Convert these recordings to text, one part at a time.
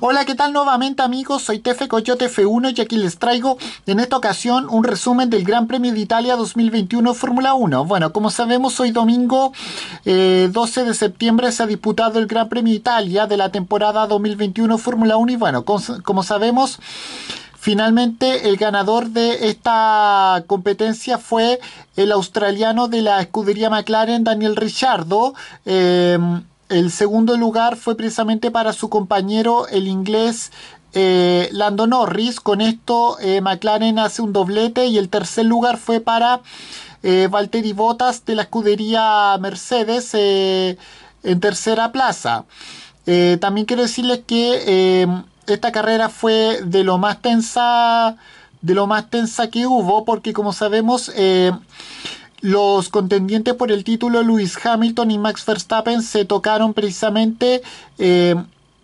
Hola, ¿qué tal nuevamente amigos? Soy Tefe Coyote F1 y aquí les traigo en esta ocasión un resumen del Gran Premio de Italia 2021 Fórmula 1. Bueno, como sabemos, hoy domingo 12 eh, de septiembre se ha disputado el Gran Premio de Italia de la temporada 2021 Fórmula 1 y bueno, como sabemos... Finalmente, el ganador de esta competencia fue el australiano de la escudería McLaren, Daniel Richardo. Em, el segundo lugar fue precisamente para su compañero, el inglés eh, Lando Norris. Con esto eh, McLaren hace un doblete y el tercer lugar fue para eh, Valtteri Bottas de la escudería Mercedes eh, en tercera plaza. también quiero decirles que esta carrera fue de lo más tensa de lo más tensa que hubo porque como sabemos los contendientes por el título Lewis Hamilton y Max Verstappen se tocaron precisamente eh,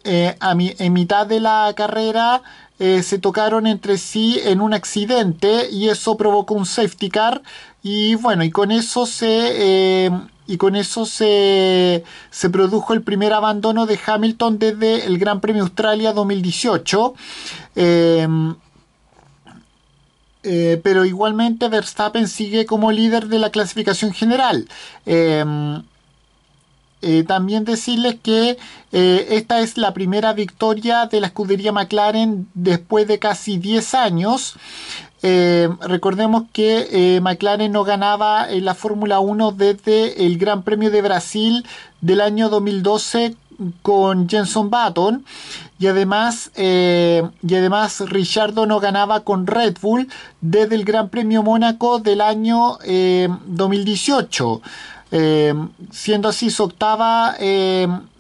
eh, a en mitad de la carrera. Eh, se tocaron entre sí en un accidente y eso provocó un safety car y bueno y con eso se y con eso se, se produjo el primer abandono de Hamilton desde el Gran Premio Australia 2018 eh, pero igualmente Verstappen sigue como líder de la clasificación general. Em, eh, también decirles que eh, esta es la primera victoria de la escudería McLaren después de casi 10 años. Em, recordemos que McLaren no ganaba en la Fórmula 1 desde el Gran Premio de Brasil del año 2012 con Jenson Button y además, eh, y además Richardo no ganaba con Red Bull desde el Gran Premio Mónaco del año 2018, eh, eh, siendo así su octava,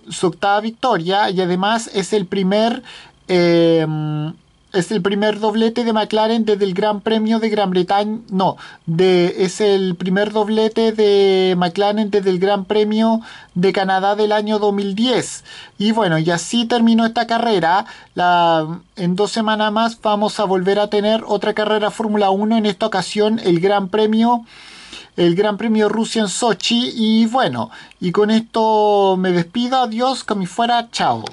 su octava victoria y además es el primer es el primer doblete de McLaren desde el Gran Premio de Gran Bretaña. No, es el primer doblete de McLaren desde el Gran Premio de Canadá del año 2010. Y bueno, y así terminó esta carrera. en dos semanas más vamos a volver a tener otra carrera Fórmula 1. En esta ocasión, el Gran Premio el Gran Premio Rusia en Sochi. Y bueno, y con esto me despido. Adiós, que me fuera. Chao.